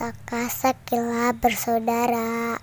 Saka-sakilah bersaudara.